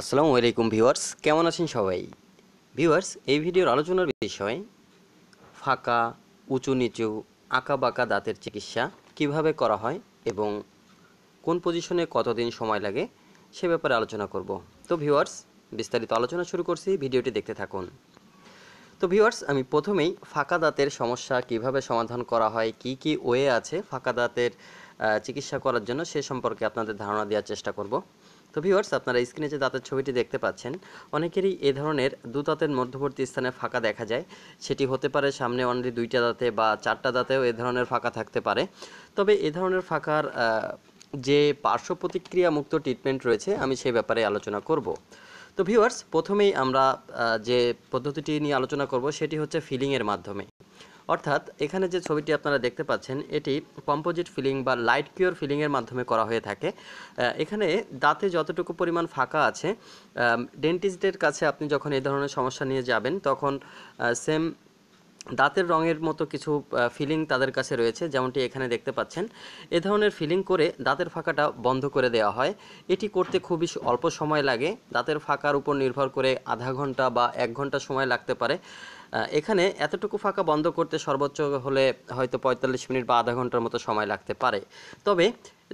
আসসালামু আলাইকুম ভিউয়ার্স কেমন আছেন সবাই ভিউয়ার্স এই ভিডিওর আলোচনার বিষয় ফাঁকা উঁচু নিচু আঁকা বাঁকা দাঁতের চিকিৎসা কিভাবে করা হয় এবং কোন পজিশনে কতদিন সময় লাগে সে ব্যাপারে আলোচনা করব তো ভিউয়ার্স বিস্তারিত আলোচনা শুরু করছি ভিডিওটি দেখতে থাকুন তো ভিউয়ার্স আমি প্রথমেই ফাঁকা দাঁতের সমস্যা কিভাবে সমাধান করা হয় কি কি ওয়ে আছে ফাঁকা দাঁতের চিকিৎসা করার জন্য সে সম্পর্কে আপনাদের ধারণা দেওয়ার চেষ্টা করব তো ভিউয়ার্স আপনারা স্ক্রিনে যে দাঁতের ছবিটি দেখতে পাচ্ছেন অনেকেরই এ ধরনের দু দাঁতের মধ্যবর্তী স্থানে ফাঁকা দেখা যায় সেটি হতে পারে সামনে অনলি দুইটা দাঁতে বা চারটা দাঁতেও এ ধরনের ফাঁকা থাকতে পারে তবে এ ধরনের ফাঁকার যে পার্শ্ব প্রতিক্রিয়া মুক্ত ট্রিটমেন্ট রয়েছে আমি সেই ব্যাপারে আলোচনা করব তো ভিউয়ার্স প্রথমেই আমরা যে পদ্ধতিটি নিয়ে আলোচনা করব সেটি হচ্ছে ফিলিংয়ের মাধ্যমে অর্থাৎ এখানে যে ছবিটি আপনারা দেখতে পাচ্ছেন এটি কম্পোজিট ফিলিং বা লাইট কিওর ফিলিংয়ের মাধ্যমে করা হয়ে থাকে এখানে দাঁতে যতটুকু পরিমাণ ফাঁকা আছে ডেন্টিস্টের কাছে আপনি যখন এই ধরনের সমস্যা নিয়ে যাবেন তখন সেম দাঁতের রঙের মতো কিছু ফিলিং তাদের কাছে রয়েছে যেমনটি এখানে দেখতে পাচ্ছেন এ ধরনের ফিলিং করে দাঁতের ফাঁকাটা বন্ধ করে দেওয়া হয় এটি করতে খুবই অল্প সময় লাগে দাঁতের ফাঁকার উপর নির্ভর করে আধা ঘন্টা বা এক ঘন্টা সময় লাগতে পারে এখানে এতটুকু ফাঁকা বন্ধ করতে সর্বোচ্চ হলে হয়তো পঁয়তাল্লিশ মিনিট বা আধা ঘন্টার মতো সময় লাগতে পারে তবে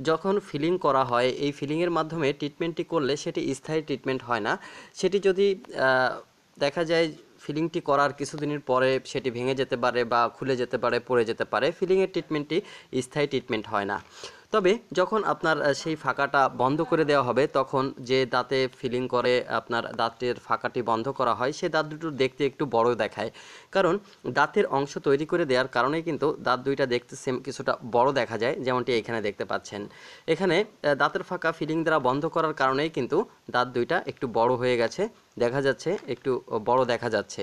যখন ফিলিং করা হয় এই ফিলিংয়ের মাধ্যমে ট্রিটমেন্টটি করলে সেটি স্থায়ী ট্রিটমেন্ট হয় না সেটি যদি দেখা যায় ফিলিংটি করার কিছুদিনের পরে সেটি ভেঙে যেতে পারে বা খুলে যেতে পারে পড়ে যেতে পারে ফিলিংয়ের ট্রিটমেন্টটি স্থায়ী ট্রিটমেন্ট হয় না তবে যখন আপনার সেই ফাঁকাটা বন্ধ করে দেওয়া হবে তখন যে দাঁতে ফিলিং করে আপনার দাঁতের ফাঁকাটি বন্ধ করা হয় সে দাঁত দুটো দেখতে একটু বড় দেখায় কারণ দাঁতের অংশ তৈরি করে দেওয়ার কারণে কিন্তু দাঁত দুইটা দেখতে সেম কিছুটা বড় দেখা যায় যেমনটি এখানে দেখতে পাচ্ছেন এখানে দাঁতের ফাঁকা ফিলিং দ্বারা বন্ধ করার কারণেই কিন্তু দাঁত দুইটা একটু বড় হয়ে গেছে দেখা যাচ্ছে একটু বড় দেখা যাচ্ছে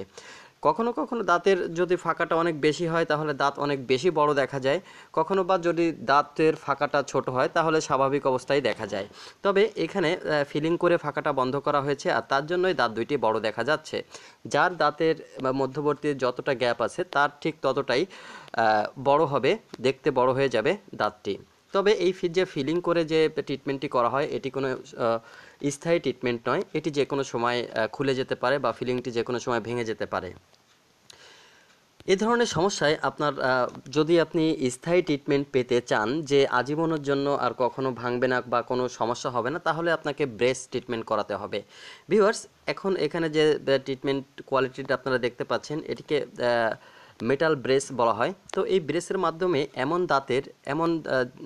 কখনো কখনো দাঁতের যদি ফাঁকাটা অনেক বেশি হয় তাহলে দাঁত অনেক বেশি বড় দেখা যায় কখনো বা যদি দাঁতের ফাঁকাটা ছোট হয় তাহলে স্বাভাবিক অবস্থায় দেখা যায় তবে এখানে ফিলিং করে ফাঁকাটা বন্ধ করা হয়েছে আর তার জন্যই দাঁত দুইটি বড় দেখা যাচ্ছে যার দাঁতের মধ্যবর্তী যতটা গ্যাপ আছে তার ঠিক ততটাই বড় হবে দেখতে বড় হয়ে যাবে দাঁতটি তবে এই যে ফিলিং করে যে ট্রিটমেন্টটি করা হয় এটি কোনো স্থায়ী ট্রিটমেন্ট নয় এটি যে কোনো সময় খুলে যেতে পারে বা ফিলিংটি যে কোনো সময় ভেঙে যেতে পারে এ ধরনের সমস্যায় আপনার যদি আপনি স্থায়ী ট্রিটমেন্ট পেতে চান যে আজীবনের জন্য আর কখনো ভাঙবে না বা কোনো সমস্যা হবে না তাহলে আপনাকে ব্রেস্ট ট্রিটমেন্ট করাতে হবে ভিউয়ার্স এখন এখানে যে ট্রিটমেন্ট কোয়ালিটিটা আপনারা দেখতে পাচ্ছেন এটিকে মেটাল ব্রেস বলা হয় তো এই ব্রেসের মাধ্যমে এমন দাঁতের এমন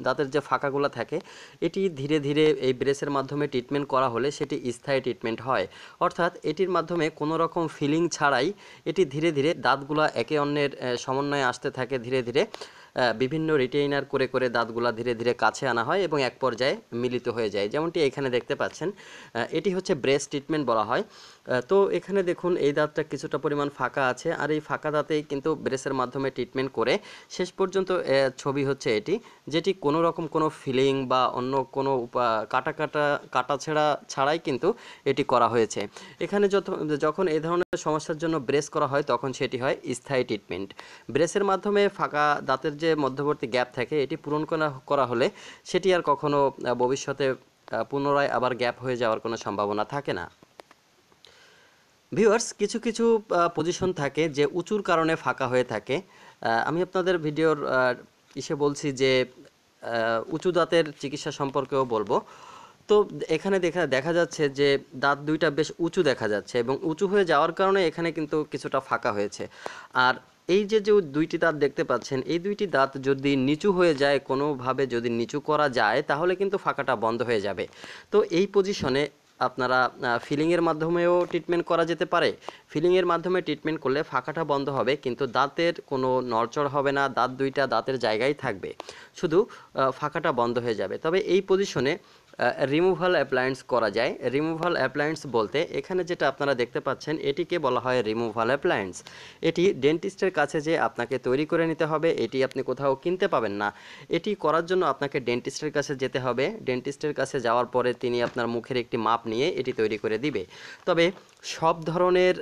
দাঁতের যে ফাঁকাগুলো থাকে এটি ধীরে ধীরে এই ব্রেসের মাধ্যমে ট্রিটমেন্ট করা হলে সেটি স্থায়ী ট্রিটমেন্ট হয় অর্থাৎ এটির মাধ্যমে কোনো রকম ফিলিং ছাড়াই এটি ধীরে ধীরে দাঁতগুলো একে অন্যের সমন্বয়ে আসতে থাকে ধীরে ধীরে বিভিন্ন রিটেইনার করে করে দাঁতগুলা ধীরে ধীরে কাছে আনা হয় এবং এক পর্যায়ে মিলিত হয়ে যায় যেমনটি এখানে দেখতে পাচ্ছেন এটি হচ্ছে ব্রেস ট্রিটমেন্ট বলা হয় তো এখানে দেখুন এই দাঁতটা কিছুটা পরিমাণ ফাঁকা আছে আর এই ফাঁকা দাঁতেই কিন্তু ব্রেসের মাধ্যমে ট্রিটমেন্ট করে শেষ পর্যন্ত ছবি হচ্ছে এটি যেটি কোনো রকম কোনো ফিলিং বা অন্য কোনো কাটা কাটা কাটা ছেঁড়া ছাড়াই কিন্তু এটি করা হয়েছে এখানে যত যখন এই ধরনের সমস্যার জন্য ব্রেস করা হয় তখন সেটি হয় স্থায়ী ট্রিটমেন্ট ব্রেসের মাধ্যমে ফাঁকা দাঁতের যে মধ্যবর্তী গ্যাপ থাকে এটি পূরণ করা হলে সেটি আর কখনো ভবিষ্যতে পুনরায় আবার গ্যাপ হয়ে যাওয়ার কোনো সম্ভাবনা থাকে না ভিউয়ার্স কিছু কিছু পজিশন থাকে যে উঁচুর কারণে ফাঁকা হয়ে থাকে আমি আপনাদের ভিডিওর ইসে বলছি যে উঁচু দাঁতের চিকিৎসা সম্পর্কেও বলবো তো এখানে দেখা দেখা যাচ্ছে যে দাঁত দুইটা বেশ উঁচু দেখা যাচ্ছে এবং উঁচু হয়ে যাওয়ার কারণে এখানে কিন্তু কিছুটা ফাঁকা হয়েছে আর এই যে যে দুইটি দাঁত দেখতে পাচ্ছেন এই দুইটি দাঁত যদি নিচু হয়ে যায় কোনোভাবে যদি নিচু করা যায় তাহলে কিন্তু ফাঁকাটা বন্ধ হয়ে যাবে তো এই পজিশনে আপনারা ফিলিংয়ের মাধ্যমেও ট্রিটমেন্ট করা যেতে পারে ফিলিংয়ের মাধ্যমে ট্রিটমেন্ট করলে ফাঁকাটা বন্ধ হবে কিন্তু দাঁতের কোনো নড়চড় হবে না দাঁত দুইটা দাঁতের জায়গায় থাকবে শুধু ফাঁকাটা বন্ধ হয়ে যাবে তবে এই পজিশনে রিমুভাল অ্যাপ্লায়েন্স করা যায় রিমুভাল অ্যাপ্লায়েন্স বলতে এখানে যেটা আপনারা দেখতে পাচ্ছেন এটিকে বলা হয় রিমুভাল অ্যাপ্লায়েন্স এটি ডেন্টিস্টের কাছে যে আপনাকে তৈরি করে নিতে হবে এটি আপনি কোথাও কিনতে পাবেন না এটি করার জন্য আপনাকে ডেন্টিস্টের কাছে যেতে হবে ডেন্টিস্টের কাছে যাওয়ার পরে তিনি আপনার মুখের একটি মাপ নিয়ে এটি তৈরি করে দিবে তবে সব ধরনের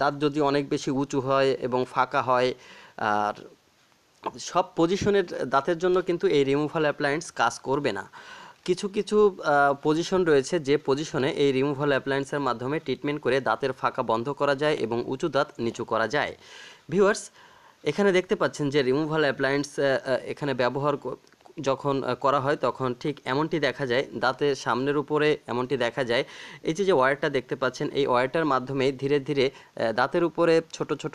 দাঁত যদি অনেক বেশি উঁচু হয় এবং ফাঁকা হয় আর সব পজিশনের দাঁতের জন্য কিন্তু এই রিমুভাল অ্যাপ্লায়েন্স কাজ করবে না কিছু কিছু পজিশন রয়েছে যে পজিশনে এই রিমুভাল অ্যাপ্লায়েন্সের মাধ্যমে ট্রিটমেন্ট করে দাঁতের ফাঁকা বন্ধ করা যায় এবং উঁচু দাঁত নিচু করা যায় ভিউয়ার্স এখানে দেখতে পাচ্ছেন যে রিমুভাল অ্যাপ্লায়েন্স এখানে ব্যবহার যখন করা হয় তখন ঠিক এমনটি দেখা যায় দাঁতের সামনের উপরে এমনটি দেখা যায় এই যে যে ওয়ারটা দেখতে পাচ্ছেন এই ওয়ারটার মাধ্যমে ধীরে ধীরে দাঁতের উপরে ছোট ছোট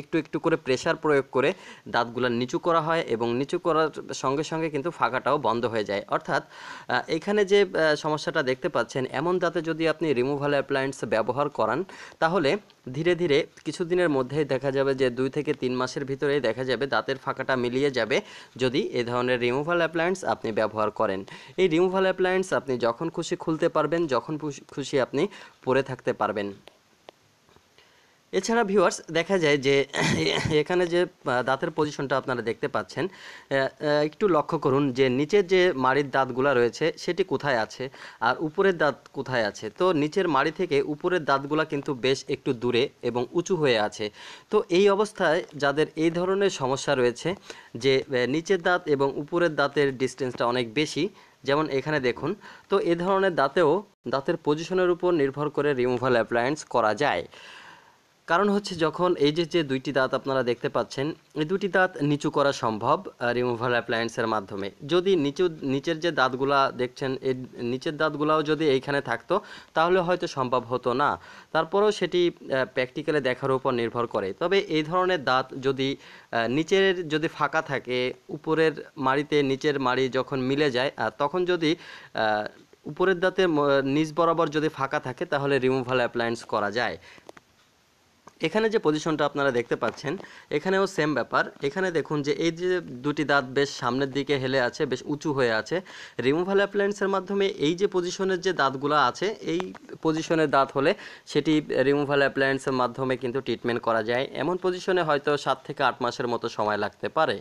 একটু একটু করে প্রেশার প্রয়োগ করে দাঁতগুলো নিচু করা হয় এবং নিচু করার সঙ্গে সঙ্গে কিন্তু ফাঁকাটাও বন্ধ হয়ে যায় অর্থাৎ এখানে যে সমস্যাটা দেখতে পাচ্ছেন এমন দাঁতে যদি আপনি রিমুভাল অ্যাপ্লায়েন্স ব্যবহার করান তাহলে ধীরে ধীরে কিছুদিনের মধ্যেই দেখা যাবে যে দুই থেকে তিন মাসের ভিতরেই দেখা যাবে দাঁতের ফাঁকাটা মিলিয়ে যাবে যদি এ ধরনের রিমুভাল অ্যাপ্লায়েন্স আপনি ব্যবহার করেন এই রিমুভাল অ্যাপ্লায়েন্স আপনি যখন খুশি খুলতে পারবেন যখন খুশি আপনি পরে থাকতে পারবেন এছাড়া ভিউয়ার্স দেখা যায় যে এখানে যে দাঁতের পজিশনটা আপনারা দেখতে পাচ্ছেন একটু লক্ষ্য করুন যে নিচের যে মাড়ির দাঁতগুলো রয়েছে সেটি কোথায় আছে আর উপরের দাঁত কোথায় আছে তো নিচের মাড়ি থেকে উপরের দাঁতগুলো কিন্তু বেশ একটু দূরে এবং উঁচু হয়ে আছে তো এই অবস্থায় যাদের এই ধরনের সমস্যা রয়েছে যে নিচের দাঁত এবং উপরের দাঁতের ডিস্টেন্সটা অনেক বেশি যেমন এখানে দেখুন তো এ ধরনের দাঁতেও দাঁতের পজিশনের উপর নির্ভর করে রিমুভাল অ্যাপ্লায়েন্স করা যায় কারণ হচ্ছে যখন এই যে যে দুইটি দাঁত আপনারা দেখতে পাচ্ছেন এই দুটি দাঁত নিচু করা সম্ভব রিমুভাল অ্যাপ্লায়েন্সের মাধ্যমে যদি নিচু নিচের যে দাঁতগুলা দেখছেন এই নিচের দাঁতগুলাও যদি এইখানে থাকতো তাহলে হয়তো সম্ভব হতো না তারপরেও সেটি প্র্যাকটিক্যালে দেখার উপর নির্ভর করে তবে এই ধরনের দাঁত যদি নিচের যদি ফাঁকা থাকে উপরের মাড়িতে নিচের মাড়ি যখন মিলে যায় তখন যদি উপরের দাঁতে নিচ বরাবর যদি ফাঁকা থাকে তাহলে রিমুভাল অ্যাপ্লায়েন্স করা যায় এখানে যে পজিশনটা আপনারা দেখতে পাচ্ছেন এখানেও সেম ব্যাপার এখানে দেখুন যে এই যে দুটি দাঁত বেশ সামনের দিকে হেলে আছে বেশ উঁচু হয়ে আছে রিমুভাল অ্যাপ্লায়েন্সের মাধ্যমে এই যে পজিশনের যে দাঁতগুলো আছে এই পজিশনের দাঁত হলে সেটি রিমুভাল অ্যাপ্লায়েন্সের মাধ্যমে কিন্তু ট্রিটমেন্ট করা যায় এমন পজিশনে হয়তো সাত থেকে আট মাসের মতো সময় লাগতে পারে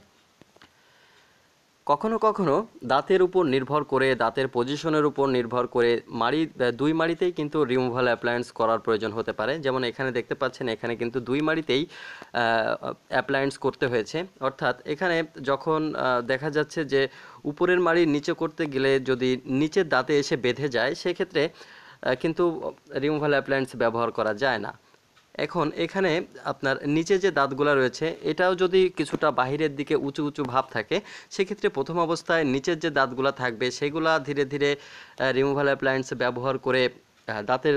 কখনো কখনো দাঁতের উপর নির্ভর করে দাঁতের পজিশনের উপর নির্ভর করে মাড়ি দুই মাড়িতেই কিন্তু রিমুভাল অ্যাপ্লায়েন্স করার প্রয়োজন হতে পারে যেমন এখানে দেখতে পাচ্ছেন এখানে কিন্তু দুই মাড়িতেই অ্যাপ্লায়েন্স করতে হয়েছে অর্থাৎ এখানে যখন দেখা যাচ্ছে যে উপরের মাড়ি নিচে করতে গেলে যদি নিচের দাঁতে এসে বেঁধে যায় সেক্ষেত্রে কিন্তু রিমুভাল অ্যাপ্লায়েন্স ব্যবহার করা যায় না এখন এখানে আপনার নিচে যে দাঁতগুলো রয়েছে এটাও যদি কিছুটা বাহিরের দিকে উঁচু উঁচু ভাব থাকে সেক্ষেত্রে প্রথম অবস্থায় নিচের যে দাঁতগুলো থাকবে সেগুলা ধীরে ধীরে রিমুভাল অ্যাপ্লায়েন্স ব্যবহার করে দাঁতের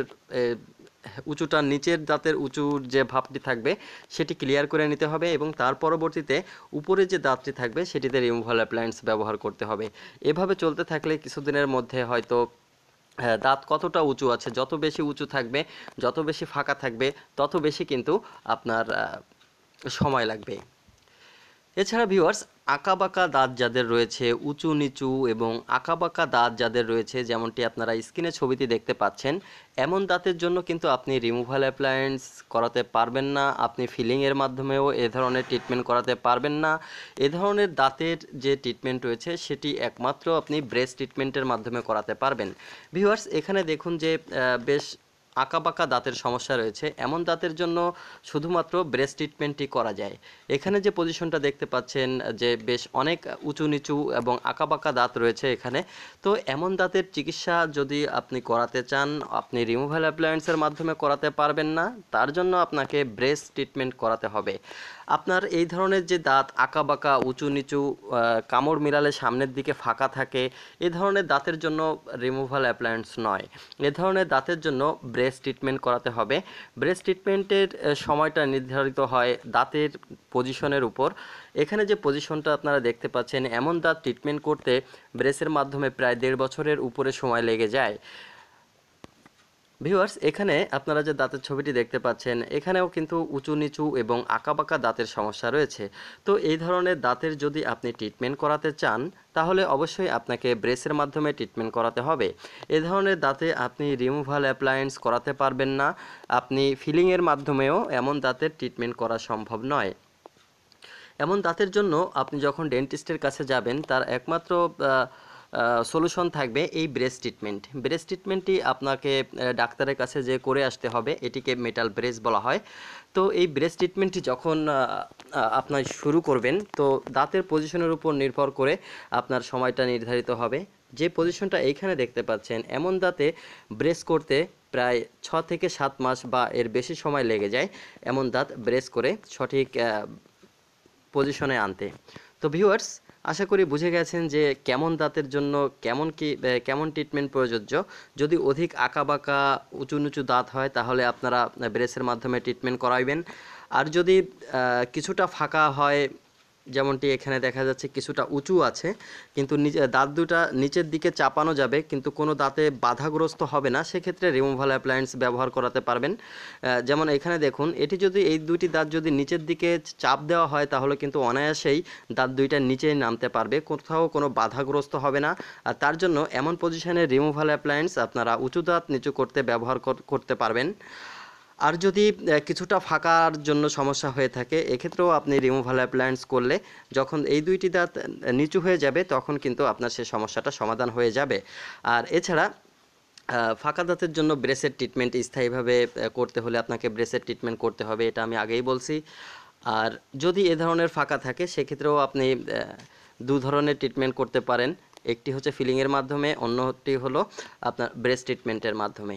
উঁচুটা নিচের দাঁতের উঁচুর যে ভাবটি থাকবে সেটি ক্লিয়ার করে নিতে হবে এবং তার পরবর্তীতে উপরে যে দাঁতটি থাকবে সেটিতে রিমুভাল অ্যাপ্লায়েন্স ব্যবহার করতে হবে এভাবে চলতে থাকলে কিছুদিনের মধ্যে হয়তো হ্যাঁ, দাঁত কতটা উঁচু আছে যত বেশি উঁচু থাকবে যত বেশি ফাঁকা থাকবে তত বেশি কিন্তু আপনার সময় লাগবে এছাড়া ভিউয়ার্স আঁকাবাঁকা দাঁত যাদের রয়েছে উঁচু নিচু এবং আঁকাবাঁকা দাঁত যাদের রয়েছে যেমনটি আপনারা স্ক্রিনে ছবিতে দেখতে পাচ্ছেন এমন দাঁতের জন্য কিন্তু আপনি রিমুভাল অ্যাপ্লায়েন্স করাতে পারবেন না আপনি ফিলিংয়ের মাধ্যমেও এ ধরনের ট্রিটমেন্ট করাতে পারবেন না এ ধরনের দাঁতের যে ট্রিটমেন্ট রয়েছে সেটি একমাত্র আপনি ব্রেস্ট ট্রিটমেন্টের মাধ্যমে করাতে পারবেন ভিউয়ার্স এখানে দেখুন যে বেশ আঁকাবাঁকা দাঁতের সমস্যা রয়েছে এমন দাঁতের জন্য শুধুমাত্র ব্রেস্ট ট্রিটমেন্টটি করা যায় এখানে যে পজিশনটা দেখতে পাচ্ছেন যে বেশ অনেক উঁচু নিচু এবং আঁকাবাঁকা দাঁত রয়েছে এখানে তো এমন দাঁতের চিকিৎসা যদি আপনি করাতে চান আপনি রিমুভাল অ্যাপ্লায়েন্সের মাধ্যমে করাতে পারবেন না তার জন্য আপনাকে ব্রেস্ট ট্রিটমেন্ট করাতে হবে আপনার এই ধরনের যে দাঁত আঁকা বাঁকা উঁচু নিচু কামড় মিলালে সামনের দিকে ফাঁকা থাকে এ ধরনের দাঁতের জন্য রিমুভাল অ্যাপ্লায়েন্স নয় এ ধরনের দাঁতের জন্য ব্রেস ট্রিটমেন্ট করাতে হবে ব্রেস ট্রিটমেন্টের সময়টা নির্ধারিত হয় দাঁতের পজিশনের উপর এখানে যে পজিশনটা আপনারা দেখতে পাচ্ছেন এমন দাঁত ট্রিটমেন্ট করতে ব্রেসের মাধ্যমে প্রায় দেড় বছরের উপরে সময় লেগে যায় ভিউয়ার্স এখানে আপনারা যে দাঁতের ছবিটি দেখতে পাচ্ছেন এখানেও কিন্তু উঁচু নিচু এবং আঁকাবাঁকা দাঁতের সমস্যা রয়েছে তো এই ধরনের দাঁতের যদি আপনি ট্রিটমেন্ট করাতে চান তাহলে অবশ্যই আপনাকে ব্রেসের মাধ্যমে ট্রিটমেন্ট করাতে হবে এ ধরনের দাঁতে আপনি রিমুভাল অ্যাপ্লায়েন্স করাতে পারবেন না আপনি ফিলিংয়ের মাধ্যমেও এমন দাঁতের ট্রিটমেন্ট করা সম্ভব নয় এমন দাঁতের জন্য আপনি যখন ডেন্টিস্টের কাছে যাবেন তার একমাত্র সলিউশন থাকবে এই ব্রেস ট্রিটমেন্ট ব্রেস ট্রিটমেন্টটি আপনাকে ডাক্তারের কাছে যে করে আসতে হবে এটিকে মেটাল ব্রেস বলা হয় তো এই ব্রেস ট্রিটমেন্টটি যখন আপনার শুরু করবেন তো দাঁতের পজিশনের উপর নির্ভর করে আপনার সময়টা নির্ধারিত হবে যে পজিশনটা এইখানে দেখতে পাচ্ছেন এমন দাঁতে ব্রেস করতে প্রায় ছ থেকে সাত মাস বা এর বেশি সময় লেগে যায় এমন দাঁত ব্রেস করে সঠিক পজিশনে আনতে তো ভিউয়ার্স আশা করি বুঝে গেছেন যে কেমন দাঁতের জন্য কেমন কি কেমন ট্রিটমেন্ট প্রযোজ্য যদি অধিক আঁকাবাঁকা উঁচু নিচু দাঁত হয় তাহলে আপনারা ব্রেসের মাধ্যমে ট্রিটমেন্ট করাইবেন আর যদি কিছুটা ফাঁকা হয় যেমনটি এখানে দেখা যাচ্ছে কিছুটা উঁচু আছে কিন্তু দাঁত দুটা নিচের দিকে চাপানো যাবে কিন্তু কোনো দাঁতে বাধাগ্রস্ত হবে না সেক্ষেত্রে রিমুভাল অ্যাপ্লায়েন্স ব্যবহার করাতে পারবেন যেমন এখানে দেখুন এটি যদি এই দুটি দাঁত যদি নিচের দিকে চাপ দেওয়া হয় তাহলে কিন্তু অনায়াসেই দাঁত দুইটা নিচেই নামতে পারবে কোথাও কোনো বাধাগ্রস্ত হবে না আর তার জন্য এমন পজিশনে রিমুভাল অ্যাপ্লায়েন্স আপনারা উঁচু দাঁত নিচু করতে ব্যবহার করতে পারবেন আর যদি কিছুটা ফাঁকার জন্য সমস্যা হয়ে থাকে এক্ষেত্রেও আপনি রিমুভাল অ্যাপ্লায়েন্স করলে যখন এই দুইটি দাঁত নিচু হয়ে যাবে তখন কিন্তু আপনার সে সমস্যাটা সমাধান হয়ে যাবে আর এছাড়া ফাঁকা দাঁতের জন্য ব্রেসের ট্রিটমেন্ট স্থায়ীভাবে করতে হলে আপনাকে ব্রেসের ট্রিটমেন্ট করতে হবে এটা আমি আগেই বলছি আর যদি এ ধরনের ফাঁকা থাকে সেক্ষেত্রেও আপনি দু ধরনের ট্রিটমেন্ট করতে পারেন একটি হচ্ছে ফিলিংয়ের মাধ্যমে অন্যটি হলো আপনার ব্রেস্ট ট্রিটমেন্টের মাধ্যমে